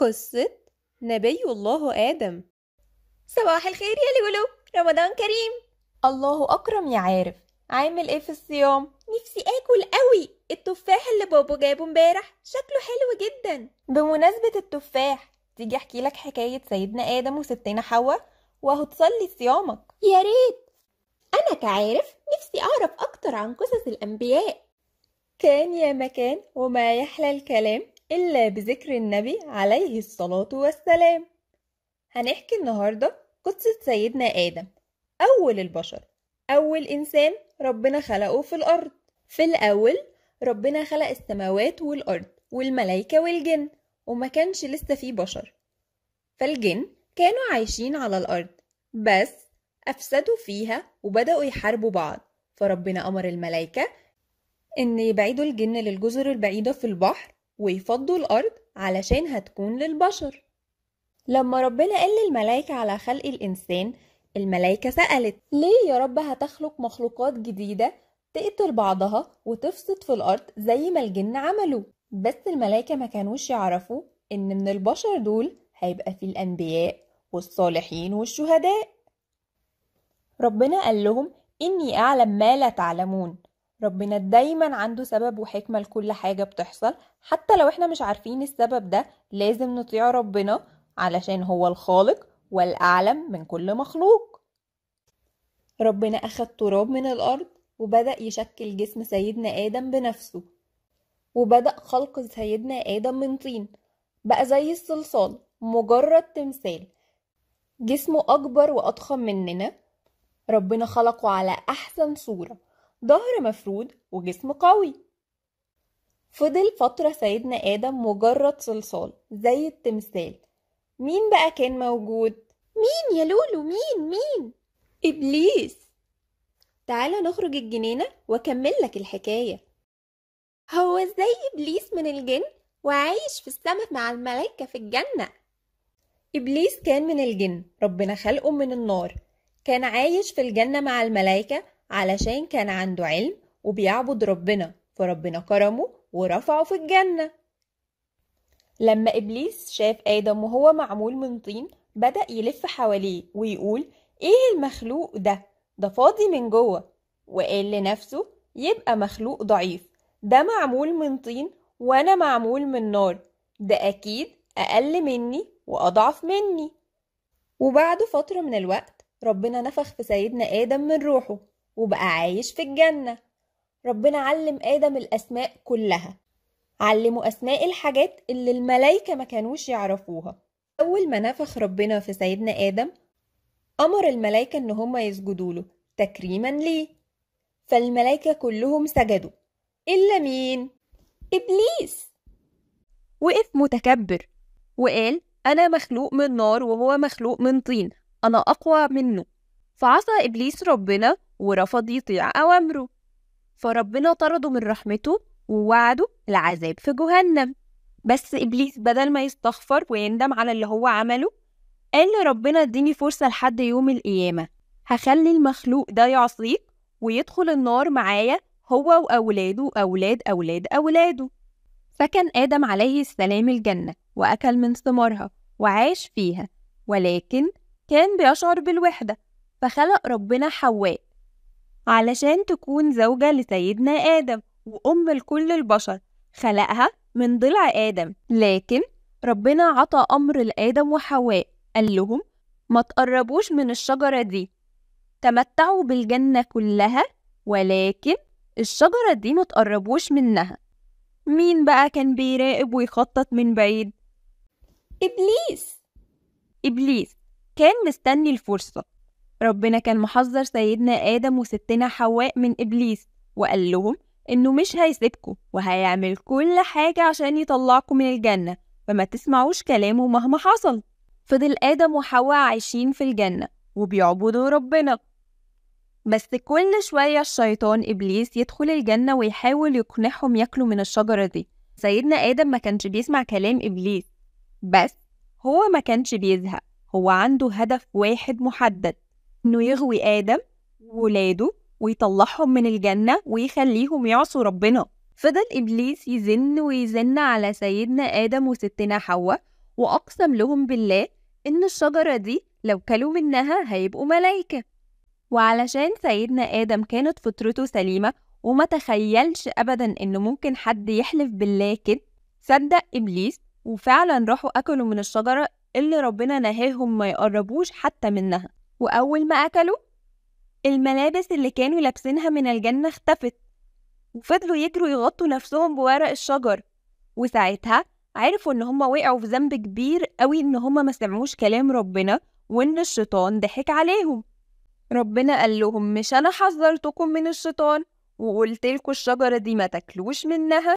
قصة نبي الله آدم صباح الخير يا لولو رمضان كريم الله أكرم يا عارف عامل إيه في الصيام؟ نفسي آكل قوي التفاح اللي بابا جابه امبارح شكله حلو جدا بمناسبة التفاح تيجي أحكي لك حكاية سيدنا آدم وستنا حواء وهتصلي صيامك يا ريت أنا كعارف نفسي أعرف أكتر عن قصص الأنبياء كان يا مكان وما يحلى الكلام إلا بذكر النبي عليه الصلاة والسلام هنحكي النهاردة قصة سيدنا آدم أول البشر أول إنسان ربنا خلقه في الأرض في الأول ربنا خلق السماوات والأرض والملايكة والجن وما كانش لسه فيه بشر فالجن كانوا عايشين على الأرض بس أفسدوا فيها وبدأوا يحاربوا بعض فربنا أمر الملايكة إن يبعدوا الجن للجزر البعيدة في البحر ويفضوا الأرض علشان هتكون للبشر لما ربنا قال للملائكة على خلق الإنسان الملائكة سألت ليه يا رب هتخلق مخلوقات جديدة تقتل بعضها وتفسد في الأرض زي ما الجن عملوا بس الملائكة ما كانوش يعرفوا إن من البشر دول هيبقى في الأنبياء والصالحين والشهداء ربنا قال لهم إني أعلم ما لا تعلمون ربنا دايما عنده سبب وحكمة لكل حاجة بتحصل حتى لو احنا مش عارفين السبب ده لازم نطيع ربنا علشان هو الخالق والأعلم من كل مخلوق ربنا أخد تراب من الأرض وبدأ يشكل جسم سيدنا آدم بنفسه وبدأ خلق سيدنا آدم من طين بقى زي الصلصال مجرد تمثال جسمه أكبر وأضخم مننا ربنا خلقه على أحسن صورة ظهر مفرود وجسم قوي فضل فترة سيدنا آدم مجرد صلصال زي التمثال مين بقى كان موجود؟ مين يا لولو مين مين؟ إبليس تعالى نخرج الجنينة وأكمل لك الحكاية هو ازاي إبليس من الجن وعايش في السماء مع الملائكة في الجنة إبليس كان من الجن ربنا خلقه من النار كان عايش في الجنة مع الملائكة علشان كان عنده علم وبيعبد ربنا فربنا كرمه ورفعه في الجنة لما إبليس شاف آدم وهو معمول من طين بدأ يلف حواليه ويقول إيه المخلوق ده؟ ده فاضي من جوه وقال لنفسه يبقى مخلوق ضعيف ده معمول من طين وأنا معمول من نار ده أكيد أقل مني وأضعف مني وبعد فترة من الوقت ربنا نفخ في سيدنا آدم من روحه وبقى عايش في الجنة ربنا علم آدم الأسماء كلها علمه أسماء الحاجات اللي الملايكة ما كانوش يعرفوها أول ما نفخ ربنا في سيدنا آدم أمر الملايكة إن هما يسجدوا له تكريما ليه فالملايكة كلهم سجدوا إلا مين؟ إبليس وقف متكبر وقال أنا مخلوق من نار وهو مخلوق من طين أنا أقوى منه فعصى إبليس ربنا ورفض يطيع أوامره فربنا طرده من رحمته ووعده العذاب في جهنم بس إبليس بدل ما يستغفر ويندم على اللي هو عمله قال لربنا اديني فرصة لحد يوم القيامة هخلي المخلوق ده يعصيك ويدخل النار معايا هو وأولاده وأولاد أولاد أولاده فكان آدم عليه السلام الجنة وأكل من ثمارها وعاش فيها ولكن كان بيشعر بالوحدة فخلق ربنا حواء علشان تكون زوجة لسيدنا آدم وأم لكل البشر خلقها من ضلع آدم لكن ربنا عطى أمر لآدم وحواء قال لهم ما تقربوش من الشجرة دي تمتعوا بالجنة كلها ولكن الشجرة دي ما تقربوش منها مين بقى كان بيراقب ويخطط من بعيد؟ إبليس إبليس كان مستني الفرصة ربنا كان محذر سيدنا آدم وستنا حواء من إبليس وقال لهم إنه مش هيسيبكم وهيعمل كل حاجة عشان يطلعكم من الجنة فما تسمعوش كلامه مهما حصل فضل آدم وحواء عايشين في الجنة وبيعبدوا ربنا بس كل شوية الشيطان إبليس يدخل الجنة ويحاول يقنعهم ياكلوا من الشجرة دي سيدنا آدم ما كانش بيسمع كلام إبليس بس هو ما كانش بيزهق هو عنده هدف واحد محدد انه يغوي ادم وولاده ويطلعهم من الجنه ويخليهم يعصوا ربنا فضل ابليس يزن ويزن على سيدنا ادم وستنا حواء واقسم لهم بالله ان الشجره دي لو كلوا منها هيبقوا ملائكه وعلشان سيدنا ادم كانت فطرته سليمه وما تخيلش ابدا إنه ممكن حد يحلف بالله كده صدق ابليس وفعلا راحوا اكلوا من الشجره اللي ربنا نهاهم ما يقربوش حتى منها وأول ما أكلوا الملابس اللي كانوا لابسينها من الجنة اختفت وفضلوا يجروا يغطوا نفسهم بورق الشجر وساعتها عرفوا ان هما وقعوا في ذنب كبير قوي ان هما ما سمعوش كلام ربنا وان الشيطان ضحك عليهم ربنا قال لهم مش انا حذرتكم من الشيطان وقلت لكم الشجره دي ما تاكلوش منها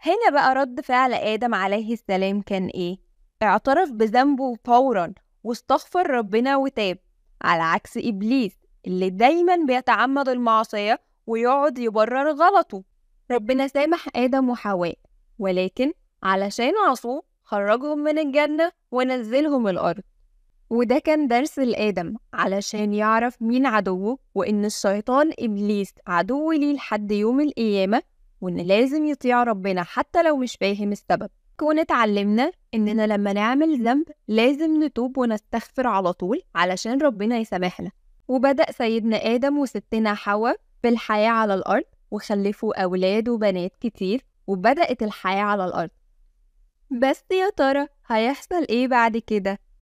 هنا بقى رد فعل ادم عليه السلام كان ايه اعترف بذنبه فورا واستغفر ربنا وتاب على عكس إبليس اللي دايما بيتعمد المعصية ويقعد يبرر غلطه ربنا سامح آدم وحواء ولكن علشان عصوه خرجهم من الجنة ونزلهم الأرض وده كان درس لآدم علشان يعرف مين عدوه وإن الشيطان إبليس عدو ليه لحد يوم القيامة وإن لازم يطيع ربنا حتى لو مش فاهم السبب ونكون اتعلمنا إننا لما نعمل ذنب لازم نتوب ونستغفر على طول علشان ربنا يسامحنا وبدأ سيدنا آدم وستنا حواء بالحياة على الأرض وخلفوا أولاد وبنات كتير وبدأت الحياة على الأرض بس يا ترى هيحصل إيه بعد كده؟